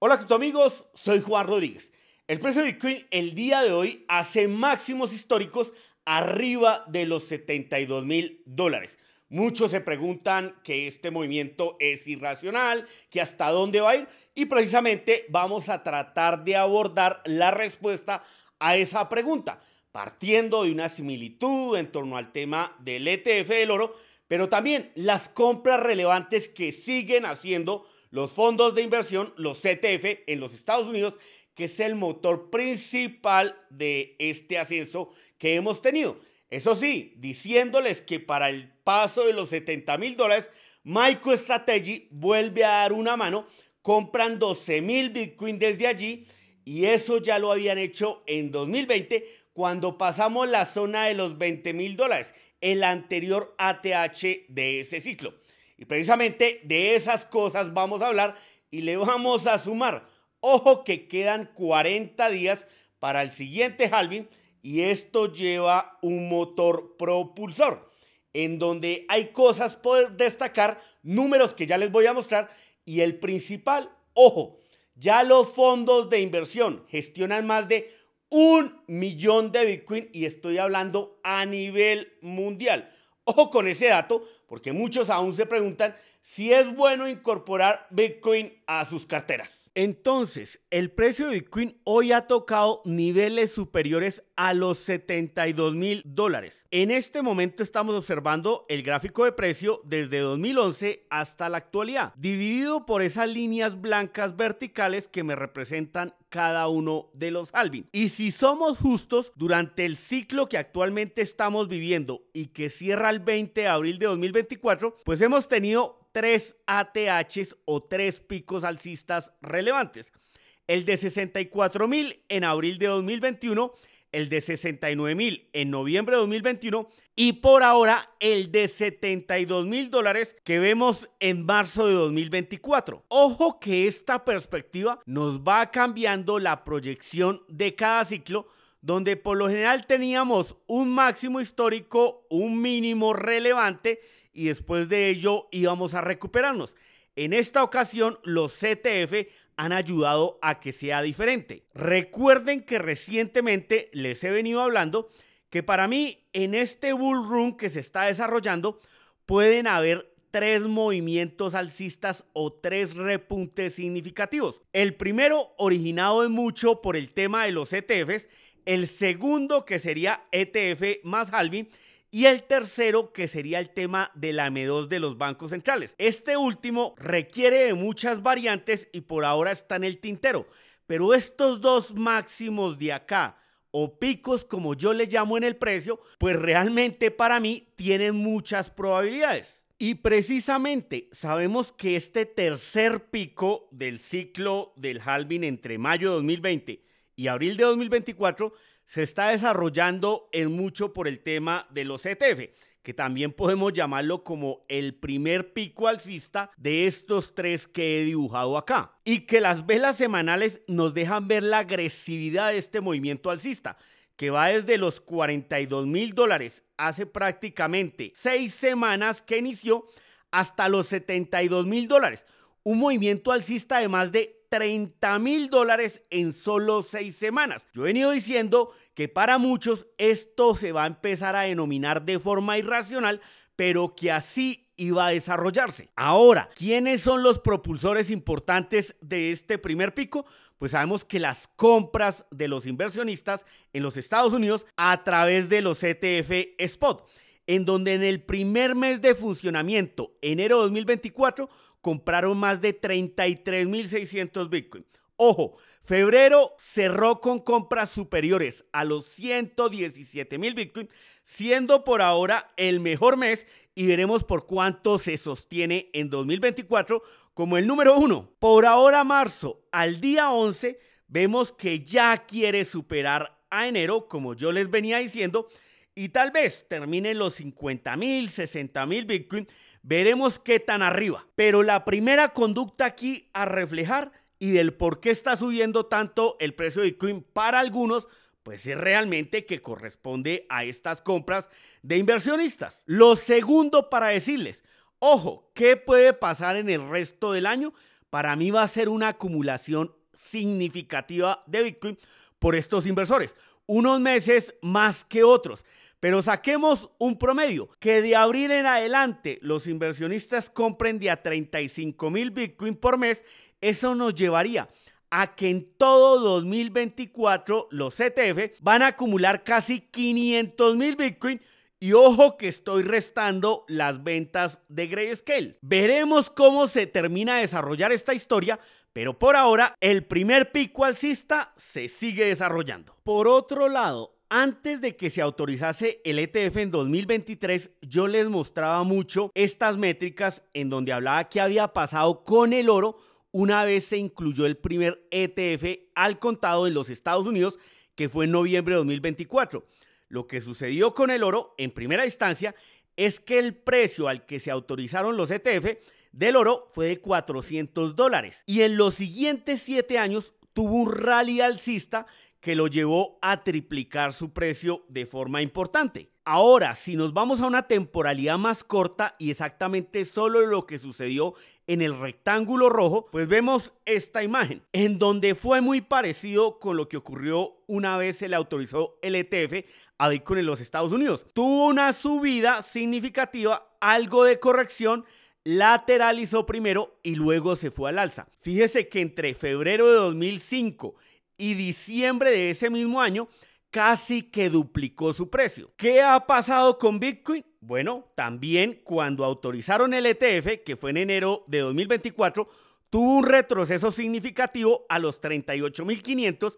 Hola amigos, soy Juan Rodríguez. El precio de Bitcoin el día de hoy hace máximos históricos arriba de los 72 mil dólares. Muchos se preguntan que este movimiento es irracional, que hasta dónde va a ir y precisamente vamos a tratar de abordar la respuesta a esa pregunta, partiendo de una similitud en torno al tema del ETF del oro, pero también las compras relevantes que siguen haciendo los fondos de inversión, los CTF, en los Estados Unidos, que es el motor principal de este ascenso que hemos tenido. Eso sí, diciéndoles que para el paso de los 70 mil dólares, MicroStrategy vuelve a dar una mano, compran 12 mil Bitcoin desde allí y eso ya lo habían hecho en 2020 cuando pasamos la zona de los 20 mil dólares, el anterior ATH de ese ciclo. Y precisamente de esas cosas vamos a hablar y le vamos a sumar. Ojo que quedan 40 días para el siguiente halving y esto lleva un motor propulsor en donde hay cosas por destacar, números que ya les voy a mostrar y el principal, ojo, ya los fondos de inversión gestionan más de un millón de Bitcoin y estoy hablando a nivel mundial. Ojo con ese dato porque muchos aún se preguntan si es bueno incorporar Bitcoin a sus carteras. Entonces, el precio de Bitcoin hoy ha tocado niveles superiores a los 72 mil dólares. En este momento estamos observando el gráfico de precio desde 2011 hasta la actualidad, dividido por esas líneas blancas verticales que me representan cada uno de los alvin Y si somos justos, durante el ciclo que actualmente estamos viviendo y que cierra el 20 de abril de 2020, pues hemos tenido tres ATHs o tres picos alcistas relevantes. El de 64 mil en abril de 2021, el de 69 mil en noviembre de 2021 y por ahora el de 72 mil dólares que vemos en marzo de 2024. Ojo que esta perspectiva nos va cambiando la proyección de cada ciclo donde por lo general teníamos un máximo histórico, un mínimo relevante y después de ello íbamos a recuperarnos. En esta ocasión, los CTF han ayudado a que sea diferente. Recuerden que recientemente les he venido hablando que para mí en este bull run que se está desarrollando pueden haber tres movimientos alcistas o tres repuntes significativos. El primero originado en mucho por el tema de los ETFs, el segundo que sería ETF más halving y el tercero, que sería el tema de la M2 de los bancos centrales. Este último requiere de muchas variantes y por ahora está en el tintero. Pero estos dos máximos de acá, o picos como yo les llamo en el precio, pues realmente para mí tienen muchas probabilidades. Y precisamente sabemos que este tercer pico del ciclo del halving entre mayo de 2020 y abril de 2024 se está desarrollando en mucho por el tema de los ETF, que también podemos llamarlo como el primer pico alcista de estos tres que he dibujado acá, y que las velas semanales nos dejan ver la agresividad de este movimiento alcista que va desde los 42 mil dólares hace prácticamente seis semanas que inició hasta los 72 mil dólares. Un movimiento alcista de más de 30 mil dólares en solo seis semanas. Yo he venido diciendo que para muchos esto se va a empezar a denominar de forma irracional, pero que así iba a desarrollarse. Ahora, ¿quiénes son los propulsores importantes de este primer pico? Pues sabemos que las compras de los inversionistas en los Estados Unidos a través de los ETF Spot, en donde en el primer mes de funcionamiento, enero 2024, compraron más de 33.600 Bitcoin. Ojo, febrero cerró con compras superiores a los 117,000 mil Bitcoin, siendo por ahora el mejor mes y veremos por cuánto se sostiene en 2024 como el número uno. Por ahora, marzo al día 11, vemos que ya quiere superar a enero, como yo les venía diciendo, y tal vez termine los 50,000, 60,000 Bitcoin Veremos qué tan arriba. Pero la primera conducta aquí a reflejar y del por qué está subiendo tanto el precio de Bitcoin para algunos, pues es realmente que corresponde a estas compras de inversionistas. Lo segundo para decirles, ojo, ¿qué puede pasar en el resto del año? Para mí va a ser una acumulación significativa de Bitcoin por estos inversores, unos meses más que otros. Pero saquemos un promedio, que de abril en adelante los inversionistas compren de 35 mil Bitcoin por mes, eso nos llevaría a que en todo 2024 los ETF van a acumular casi 500 mil Bitcoin. Y ojo que estoy restando las ventas de Grayscale. Veremos cómo se termina de desarrollar esta historia, pero por ahora el primer pico alcista se sigue desarrollando. Por otro lado, antes de que se autorizase el ETF en 2023, yo les mostraba mucho estas métricas en donde hablaba qué había pasado con el oro una vez se incluyó el primer ETF al contado en los Estados Unidos, que fue en noviembre de 2024. Lo que sucedió con el oro en primera instancia es que el precio al que se autorizaron los ETF del oro fue de 400 dólares y en los siguientes siete años tuvo un rally alcista que lo llevó a triplicar su precio de forma importante. Ahora, si nos vamos a una temporalidad más corta y exactamente solo lo que sucedió en el rectángulo rojo, pues vemos esta imagen, en donde fue muy parecido con lo que ocurrió una vez se le autorizó el ETF a Bitcoin en los Estados Unidos. Tuvo una subida significativa, algo de corrección, lateralizó primero y luego se fue al alza. Fíjese que entre febrero de 2005 y diciembre de ese mismo año casi que duplicó su precio. ¿Qué ha pasado con Bitcoin? Bueno, también cuando autorizaron el ETF, que fue en enero de 2024, tuvo un retroceso significativo a los 38.500,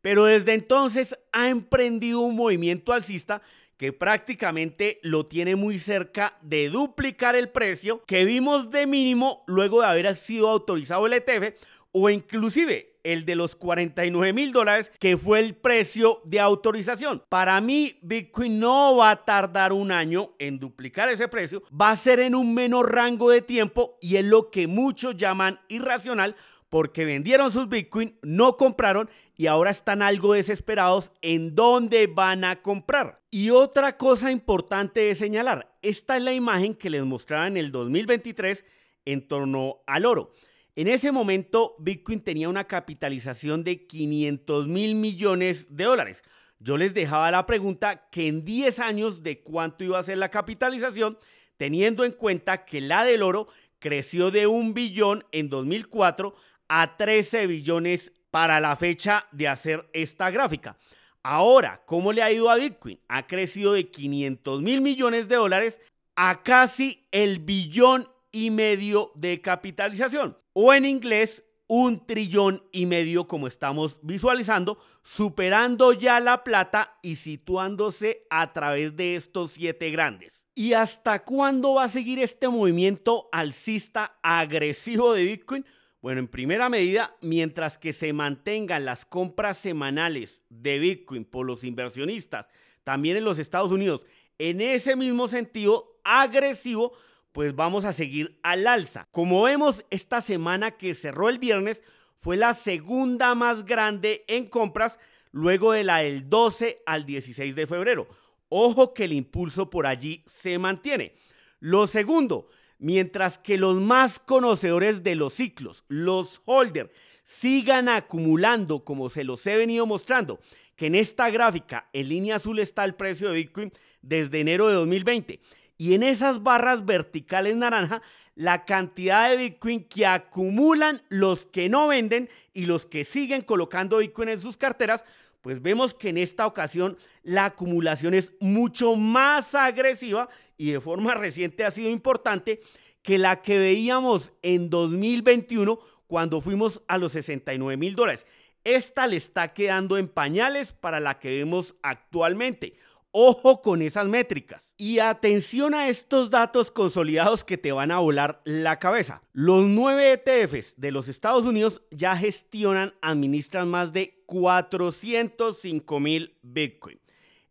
pero desde entonces ha emprendido un movimiento alcista que prácticamente lo tiene muy cerca de duplicar el precio que vimos de mínimo luego de haber sido autorizado el ETF o inclusive el de los 49 mil dólares que fue el precio de autorización. Para mí, Bitcoin no va a tardar un año en duplicar ese precio, va a ser en un menor rango de tiempo y es lo que muchos llaman irracional porque vendieron sus Bitcoin, no compraron y ahora están algo desesperados en dónde van a comprar. Y otra cosa importante de señalar, esta es la imagen que les mostraba en el 2023 en torno al oro. En ese momento, Bitcoin tenía una capitalización de 500 mil millones de dólares. Yo les dejaba la pregunta que en 10 años de cuánto iba a ser la capitalización, teniendo en cuenta que la del oro creció de un billón en 2004 a 13 billones para la fecha de hacer esta gráfica. Ahora, ¿cómo le ha ido a Bitcoin? Ha crecido de 500 mil millones de dólares a casi el billón y medio de capitalización o en inglés un trillón y medio como estamos visualizando, superando ya la plata y situándose a través de estos siete grandes. ¿Y hasta cuándo va a seguir este movimiento alcista agresivo de Bitcoin? Bueno, en primera medida, mientras que se mantengan las compras semanales de Bitcoin por los inversionistas, también en los Estados Unidos, en ese mismo sentido agresivo, pues vamos a seguir al alza. Como vemos, esta semana que cerró el viernes fue la segunda más grande en compras luego de la del 12 al 16 de febrero. Ojo que el impulso por allí se mantiene. Lo segundo, mientras que los más conocedores de los ciclos, los holders, sigan acumulando como se los he venido mostrando, que en esta gráfica en línea azul está el precio de Bitcoin desde enero de 2020 y en esas barras verticales naranja la cantidad de Bitcoin que acumulan los que no venden y los que siguen colocando Bitcoin en sus carteras, pues vemos que en esta ocasión la acumulación es mucho más agresiva y de forma reciente ha sido importante que la que veíamos en 2021 cuando fuimos a los 69 mil dólares. Esta le está quedando en pañales para la que vemos actualmente. Ojo con esas métricas y atención a estos datos consolidados que te van a volar la cabeza. Los nueve ETFs de los Estados Unidos ya gestionan, administran más de 405 mil Bitcoin.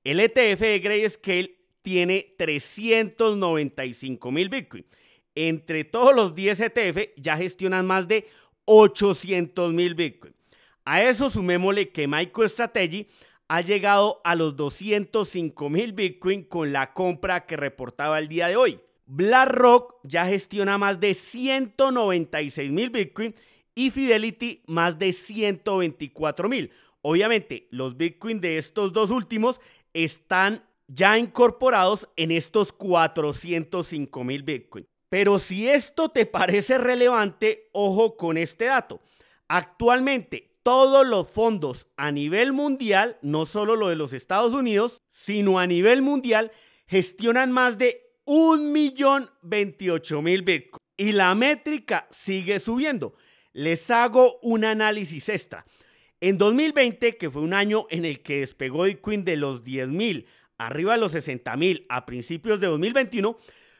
El ETF de Grayscale tiene 395 mil Bitcoin. Entre todos los 10 ETF ya gestionan más de 800 mil Bitcoin. A eso sumémosle que MicroStrategy ha llegado a los 205 mil Bitcoin con la compra que reportaba el día de hoy. BlackRock ya gestiona más de 196 mil Bitcoin y Fidelity más de 124 mil. Obviamente, los Bitcoin de estos dos últimos están ya incorporados en estos 405 mil Bitcoin. Pero si esto te parece relevante, ojo con este dato. Actualmente, todos los fondos a nivel mundial, no solo lo de los Estados Unidos, sino a nivel mundial, gestionan más de 1.028.000 Bitcoin Y la métrica sigue subiendo. Les hago un análisis extra. En 2020, que fue un año en el que despegó Bitcoin de los 10.000 arriba de los 60.000 a principios de 2021,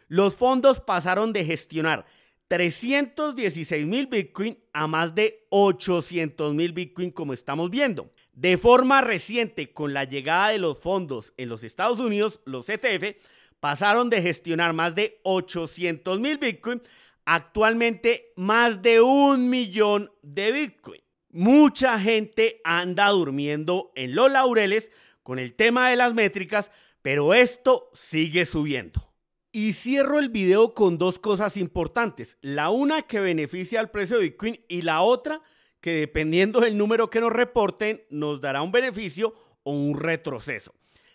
los fondos pasaron de gestionar 316 mil Bitcoin a más de 800 mil Bitcoin como estamos viendo. De forma reciente, con la llegada de los fondos en los Estados Unidos, los ETF pasaron de gestionar más de 800 mil Bitcoin, actualmente más de un millón de Bitcoin. Mucha gente anda durmiendo en los laureles con el tema de las métricas, pero esto sigue subiendo. Y cierro el video con dos cosas importantes. La una que beneficia al precio de Bitcoin y la otra que dependiendo del número que nos reporten nos dará un beneficio o un retroceso.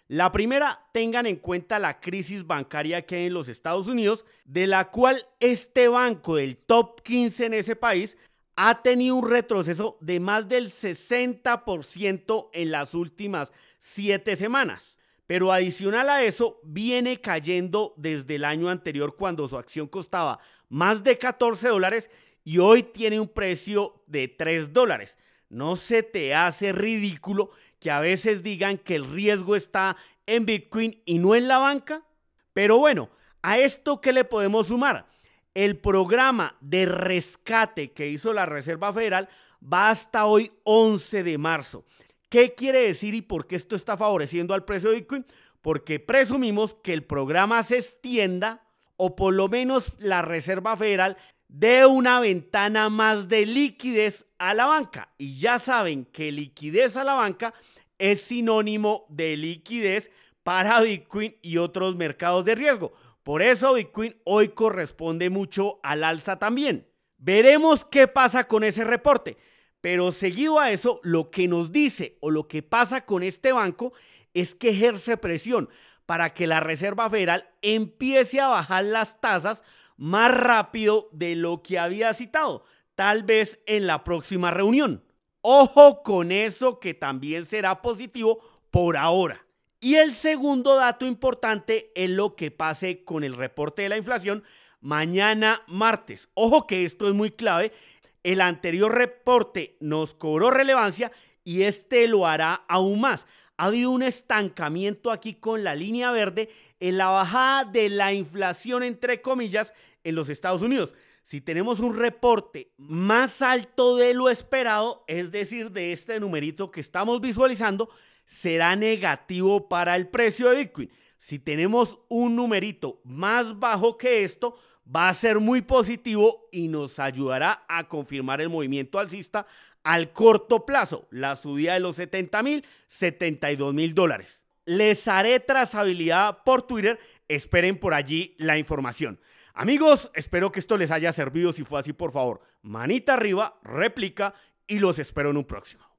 La primera, tengan en cuenta la crisis bancaria que hay en los Estados Unidos, de la cual este banco del top 15 en ese país ha tenido un retroceso de más del 60% en las últimas siete semanas. Pero adicional a eso, viene cayendo desde el año anterior cuando su acción costaba más de 14 dólares y hoy tiene un precio de 3 dólares. ¿No se te hace ridículo que a veces digan que el riesgo está en Bitcoin y no en la banca? Pero bueno, ¿a esto qué le podemos sumar? El programa de rescate que hizo la Reserva Federal va hasta hoy 11 de marzo. ¿Qué quiere decir y por qué esto está favoreciendo al precio de Bitcoin? Porque presumimos que el programa se extienda o por lo menos la Reserva Federal dé una ventana más de liquidez a la banca. Y ya saben que liquidez a la banca es sinónimo de liquidez para Bitcoin y otros mercados de riesgo. Por eso Bitcoin hoy corresponde mucho al alza también. Veremos qué pasa con ese reporte. Pero seguido a eso, lo que nos dice o lo que pasa con este banco es que ejerce presión para que la Reserva Federal empiece a bajar las tasas más rápido de lo que había citado, tal vez en la próxima reunión. Ojo con eso que también será positivo por ahora. Y el segundo dato importante es lo que pase con el reporte de la inflación mañana martes. Ojo que esto es muy clave el anterior reporte nos cobró relevancia y este lo hará aún más. Ha habido un estancamiento aquí con la línea verde en la bajada de la inflación, entre comillas, en los Estados Unidos. Si tenemos un reporte más alto de lo esperado, es decir, de este numerito que estamos visualizando, será negativo para el precio de Bitcoin. Si tenemos un numerito más bajo que esto, va a ser muy positivo y nos ayudará a confirmar el movimiento alcista al corto plazo, la subida de los 70 mil, 72 mil dólares. Les haré trazabilidad por Twitter, esperen por allí la información. Amigos, espero que esto les haya servido, si fue así, por favor, manita arriba, réplica y los espero en un próximo.